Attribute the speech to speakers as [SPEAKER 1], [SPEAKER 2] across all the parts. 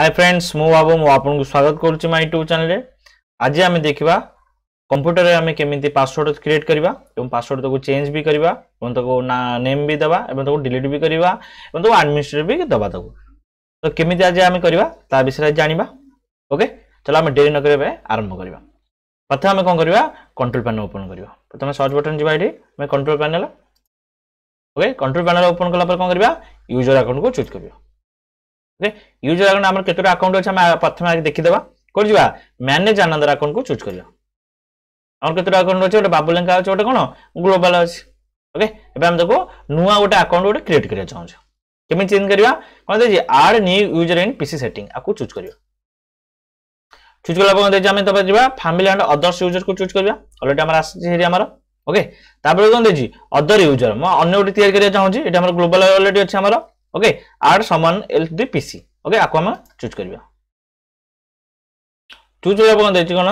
[SPEAKER 1] hi friends मो मुझ मुझक स्वागत करुच्ची मो यूट्यूब चेल आज आम देखा कंप्यूटर में आम कमी पासवर्ड क्रिएट करवा पासवर्ड तक चेंज भी करवा नेम भी दबा एवं डिलीट भी करवा आडमिनिस्ट्रेटर भी दबा तक तो कमी आज आम करवा विषय आज जाना ओके चलो आम डेरी नक आरंभ करवा प्रथम आम कौन करवा कंट्रोल पैनल ओपन करवा प्रथम सर्च बटन जाए control panel okay control panel open कलापर कौन करवा यूजर आकाउंट को चूज करवा ଓକେ ୟୁଜର ଆକାଉଣ୍ଟ ଆମର କେତେଟା ଆକାଉଣ୍ଟ ଅଛି ଆମେ ପ୍ରଥମେ ଆଗେ ଦେଖିଦେବା କୋଉଠି ଯିବା ମ୍ୟାନେଜ ଆନନ୍ଦର ଆକାଉଣ୍ଟକୁ ଚୁଜ୍ କରିବା ଆମର କେତେଟା ଆକାଉଣ୍ଟ ଅଛି ଗୋଟେ ବାବୁଲେଙ୍କା ଅଛି ଗୋଟେ କ'ଣ ଗ୍ଲୋବାଲ ଅଛି ଓକେ ଏବେ ଆମେ ତାକୁ ନୂଆ ଗୋଟେ ଆକାଉଣ୍ଟ ଗୋଟେ କ୍ରିଏଟ୍ କରିବାକୁ ଚାହୁଁଛୁ କେମିତି ଚେଞ୍ଜ କରିବା କ'ଣ ଦେଇଛି add new user in PC setting ଆକୁ ଚୁଜ୍ କରିବା ଚୁଜ୍ କଲା ପରେ ଦେଇଛି ଆମେ ତାପରେ ଯିବା ଫ୍ୟାମିଲି ଆଣ୍ଡ ଅଦର୍ସ ୟୁଜରକୁ ଚୁଜ୍ କରିବା ଅଲରେଡି ଆମର ଆସିଛି ସେଠି ଆମର ଓକେ ତାପରେ କ'ଣ ଦେଇଛି ଅଦର ୟୁଜର ମୁଁ ଅନ୍ୟ ଗୋଟେ ତିଆରି କରିବାକୁ ଚାହୁଁଛି ଏଠି ଆମର ଗ୍ଲୋବାଲ ଅଲରେଡି ଅଛି ଆମର ওকে আর সমান এল টু দি পিসি ওকে আকু আমি চুজ করা চুজ করা কোণ দিয়েছি কোণ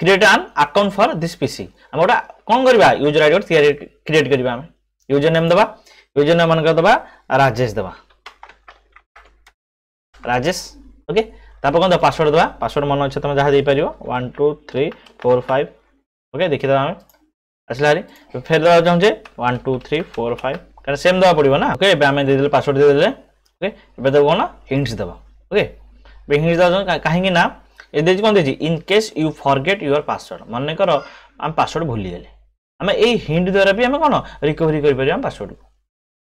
[SPEAKER 1] create an account for this PC আমি গোটা কোণ করা ইউজর আইডি গোটে তৈরি ক্রিয়েট করা আমি ইউজর নেম দেবা ইউজর নেম মানক দেবা রাজেশ দেবা রাজেশ ওকে তারপর কোণ দেবা পাসওয়ার্ড দেবা পাসওয়ার্ড মনে অছে তুমি যা দিয়ে one two three four five okay দেখি দেবা আমি আসলে হারি ফের দেওয়া চাহুছে one two three four five କାରଣ ସେମ୍ ଦେବାକୁ ପଡ଼ିବ ନା ଓକେ ଏବେ ଆମେ ଦେଇଦେଲେ ପାସୱାର୍ଡ଼ ଦେଇଦେଲେ ଓକେ ଏବେ ତାକୁ କ'ଣ ହିଣ୍ଟସ୍ ଦେବା ଓକେ ଏବେ ହିଣ୍ଟସ୍ ଦେବା କାହିଁକି ନା ଏ ଦେଇଛି କ'ଣ ଦେଇଛି in case you forget your password ମନେକର ଆମେ ପାସୱାର୍ଡ଼ ଭୁଲିଗଲେ ଆମେ ଏଇ ହିଣ୍ଟ ଦ୍ୱାରା ବି ଆମେ କ'ଣ ରିକଭରି କରିପାରିବା ଆମେ ପାସୱାର୍ଡ଼କୁ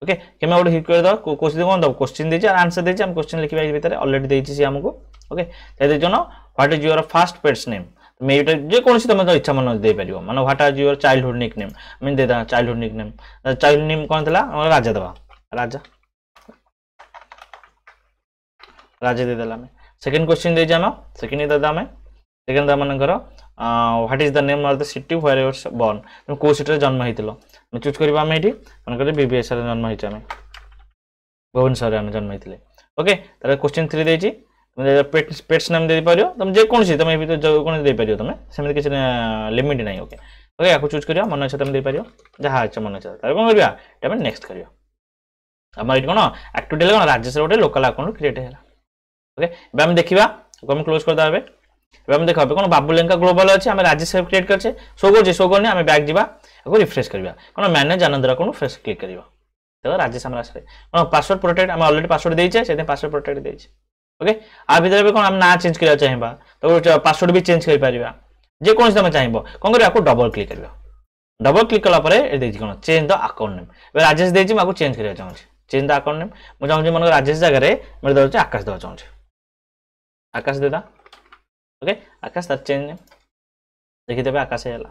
[SPEAKER 1] ଓକେ କେମିତି ଗୋଟେ ହିଟ୍ କରିଦେବା କୋଶ୍ଚିନ୍ କ'ଣ ଦେବ କୋଶ୍ଚିନ୍ ଦେଇଛି ଆଉ ଆନ୍ସର୍ ଦେଇଛି ଆମେ କୋଶ୍ଚିନ୍ ଲିଖିବା ଏଇ ଭିତରେ ଅଲରେଡ଼ି ଦେଇଛି ସେ ଆମକୁ ଓକେ ସେ ଦେଇଛି କ'ଣ what is your first pet's name মেয়েটা ଯେକୌଣସି ତୁମେ ତ ଇଚ୍ଛା ମନ ଦେଇପାରିବ ମାନେ what is your childhood nick name ମିନ୍ ଦେଇଦେବା childhood nick name child name name ଥିଲା ଆମର ରାଜା ଦେବା ରାଜା রাজা রাজা দিয়ে দিলাম সেকেন্ড কোশ্চেন দিয়ে জানো সেকেন্ড দাদা আমি সেকেন্ড দাদা মানকর what is the name of the city where your born তুমি কেউ সিটিরে জন্ম হয়েছিল আমি চুজ করবা আমি এটি মনে করি বিবিএসরে জন্ম হয়েছে আমি ভুবনেশ্বরে আমি জন্ম হয়েছিল ওকে তাহলে কোশ্চেন থ্রি দিয়েছি तुम पेट्स नेम दे तुम जेकोसी तुम भितर तुम सेम किसी लिमिट ना ओके ओके या चूज कर मन इच्छा तुम दे जहाँ इच्छा मन इच्छा तार कौन करवा नेक्स्ट कर आम ये कौन आक्टिविटी कौन राजेश गोटे लोकाल आकाउंट क्रिएट है ओके आम देखा आम क्लोज करदे एम देखा कौन बाबुलेंका ग्लोबल अच्छे आम राजेश क्रिएट करे सो कर सो करनी आम बैक जावा रिफ्रेश करवा कौन मैनेज आनंद अकाउंट फ्रेश क्लिक कर सामने आम आस पासवर्ड प्रोटेक्ट आम अलरेडी पासवर्ड देचे से पासवर्ड प्रोटेक्ट देचे ଓକେ ଆ ଭିତରେ ବି କ'ଣ ଆମେ ନାଁ ଚେଞ୍ଜ କରିବାକୁ ଚାହିଁବା ତାକୁ ପାସୱାର୍ଡ଼ ବି ଚେଞ୍ଜ କରିପାରିବା ଯେକୌଣସି ତମେ ଚାହିଁବ କ'ଣ କରିବା ଆକୁ ଡବଲ କ୍ଲିକ୍ କରିବା ଡବଲ କ୍ଲିକ୍ କଲା ପରେ ଦେଇଛି କ'ଣ ଚେଞ୍ଜ ଦ ଆକାଉଣ୍ଟ ନେମ୍ ଏବେ ରାଜେଶ ଦେଇଛି ମୁଁ ଆକୁ ଚେଞ୍ଜ କରିବାକୁ ଚାହୁଁଛି ଚେଞ୍ଜ ଦ ଆକାଉଣ୍ଟ ନେମ୍ ମୁଁ ଚାହୁଁଛି ମନେ ରାଜେଶ ଜାଗାରେ ମୁଁ ଦେଉଛି ଆକାଶ ଦେବାକୁ ଚାହୁଁଛି ଆକାଶ ଦେଇଦା ଓକେ ଆକାଶ ତାର ଚେଞ୍ଜ ନେମ୍ ଦେଖିଦେବେ ଆକାଶ ହେଲା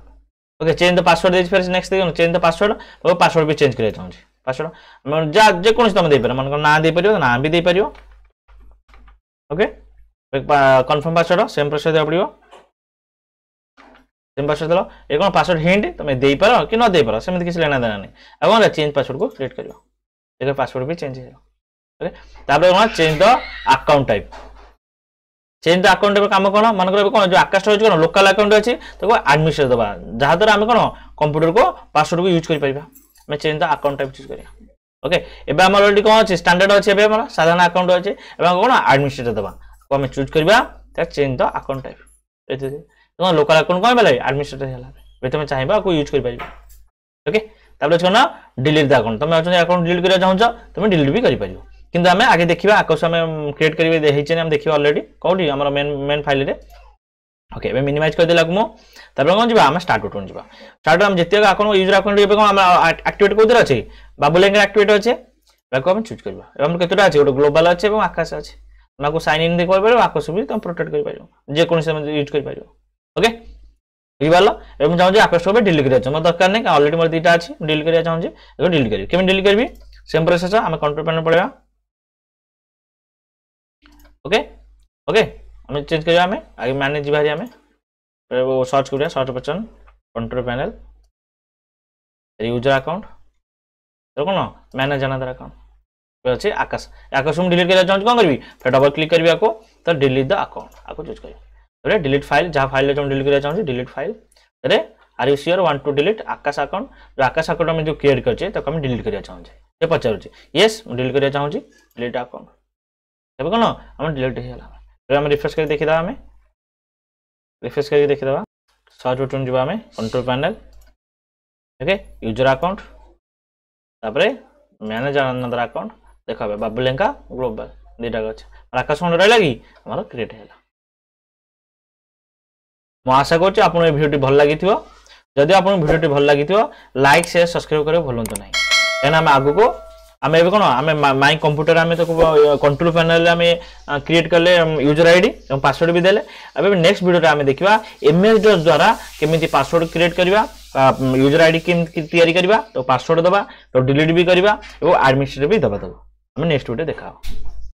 [SPEAKER 1] ওকে চেঞ্জ দ্য পাসওয়ার্ড দিয়েছি ফের নেক্সট দেখুন চেঞ্জ দ্য পাসওয়ার্ড ও পাসওয়ার্ড বি চেঞ্জ করিয়া চাহুছি পাসওয়ার্ড যা যেকোন তুমি দিয়ে পার মনে না দিয়ে পার না বি দিয়ে পার okay confirm password same password दे पड़ो सेम पासवर्ड दे कौन पासवर्ड हिंट તમે दे पार कि ન पार પારો किसी लेना देना नहीं નહીં આ કોણ ચેન્જ પાસવર્ડ કો ક્રિએટ કર્યો એટલે password change the hello type change the change type account कौन मन ધ जो आकाश रही कौन મનકર કોણ अच्छी तो હોય કોણ લોકલ અકાઉન્ટ ଅଛି તો એડમિશન દવા को દ્વારા અમે કોણ કમ્પ્યુટર કો પાસવર્ડ કો યુઝ કરી પરિબા અમે ଓକେ ଏବେ ଆମର ଏଠି କ'ଣ ଅଛି ଷ୍ଟାଣ୍ଡାର୍ଡ଼ ଅଛି ଏବେ ଆମର ସାଧାରଣ ଆକାଉଣ୍ଟ ଅଛି ଏବେ କ'ଣ ଆଡ଼ମିନିଷ୍ଟ୍ରେଟର ଦେବା ତାକୁ ଆମେ ଚୁଜ୍ କରିବା ଚେଞ୍ଜ ଦ ଆକାଉଣ୍ଟ ଟାଇପ୍ ଏଥିରେ ତୁମ ଲୋକାଲ୍ ଆକାଉଣ୍ଟ କ'ଣ ହେଲା ଆଡ଼ମିନିଷ୍ଟ୍ରେଟର ହେଲା ଏବେ ତୁମେ ଚାହିଁବ ଆକୁ ୟୁଜ୍ କରିପାରିବ ଓକେ ତାପରେ ଅଛି କ'ଣ ଡିଲିଟ୍ ଦ ଆକାଉଣ୍ଟ ତୁମେ ଅଛନ୍ତି ଆକାଉଣ୍ଟ ଡିଲିଟ୍ କରିବାକୁ ଚାହୁଁଛ ତୁମେ ଡିଲିଟ୍ ବି କରିପାରିବ କିନ୍ତୁ ଆମେ ଆଗେ ଦେଖିବା ଆକାଉଣ୍ଟ ଆମେ କ୍ରିଏଟ୍ କରିବେ ହେଇଛି ଆମେ ଦେଖିବା ଅଲରେଡ଼ି କେଉଁଠି ଆମର ମେନ୍ ମେନ୍ ଫାଇଲ୍ରେ ওকে এবার মিনিমাইজ করে দিলাম মু তারপরে কোন যা আমি স্টার্ট বাটন যা স্টার্ট বাটন যেতে আকাউন্ট ইউজার আকাউন্ট এবার কোন আমরা অ্যাক্টিভেট করে দিলে আছে বাবুলেঙ্গের অ্যাক্টিভেট হচ্ছে ତାକୁ ଆମେ ଚୁଜ୍ କରିବା ଏବଂ କେତେଟା ଅଛି ଗୋଟେ ଗ୍ଲୋବାଲ୍ ଅଛି ଏବଂ ଆକାଶ ଅଛି ତାକୁ ସାଇନ୍ ଇନ୍ କରିପାରିବ ଆକାଶ ବି ତମେ ପ୍ରୋଟେକ୍ଟ କରିପାରିବ ଯେକୌଣସି ତମେ ୟୁଜ୍ କରିପାରିବ ଓକେ ବୁଝିପାରିଲ ଏବଂ ଚାହୁଁଛି ଆକାଶ ଏବେ ଡିଲ୍ କରିବା ମୋର ଦରକାର ନାହିଁ ଅଲରେଡ଼ି ମୋର ଦୁଇଟା ଅଛି ଡିଲ୍ କରିବା ଚାହୁଁଛି ଏବେ ଡିଲ୍ କରିବି କେମିତି ଡିଲ୍ କରିବି ସେମ୍ ପ୍ରୋସେସ୍ ଆମେ କଣ୍ଟ୍ରୋଲ ପ୍ୟାନେଲ୍ ପଳେଇବା ଓକେ ଓକେ ଆମେ ଚେଞ୍ଜ କରିବା ଆମେ ଆଗେ ମ୍ୟାନେଜ୍ ଯିବା ଆମେ ସର୍ଚ୍ଚ କରିବା search option control panel user account देख ना मैंने जाना तेरा काम अच्छे आकाश आकाश को डिलीट करना चाहिए कौन करी फिर डबल क्लिक करी आपको तो डिलीट द अकाउंट आपको चूज कर डिलीट फाइल जहाँ फाइल तुम डिलीट करना चाहूँ डिलीट फाइल अरे are you sure want to delete Akash account तो जो आकाश अकाउंट आम जो क्रिएट करे तो आम डिलीट करना चाहूँ ये पचारूँ येस डिलीट करना चाहूँ डिलीट अकाउंट तेज कौन आम डिलीट होगा आम रिफ्रेश कर देखीदा आम रिफ्रेश कर देखीदा सर्च बटन जावा control panel okay user account तापरे मैनेज अनदर अकाउंट देखाबे बबलेंका ग्लोबल दिटा गछ आकाश कोन रहला कि हमर क्रिएट हेला म आशा करछ आपन ए वीडियो टी भल लागिथियो जदि आपन वीडियो टी भल लागिथियो लाइक शेयर सब्सक्राइब करे भूलन तो नै एना हम आगु को हम एबे कोन हम माई कंप्यूटर हम तो कंट्रोल पैनल हम क्रिएट करले यूजर आईडी एवं पासवर्ड भी देले अबे नेक्स्ट वीडियो रे हम देखिबा एमएस डॉस द्वारा केमिति पासवर्ड क्रिएट करबा यूजर आई डी केमी करवा तो पासवर्ड दवा तो डिलीट भी करवा और आडमिनिस्ट्रेट भी दवा दवा आम नेक्स्ट भिडियो देखा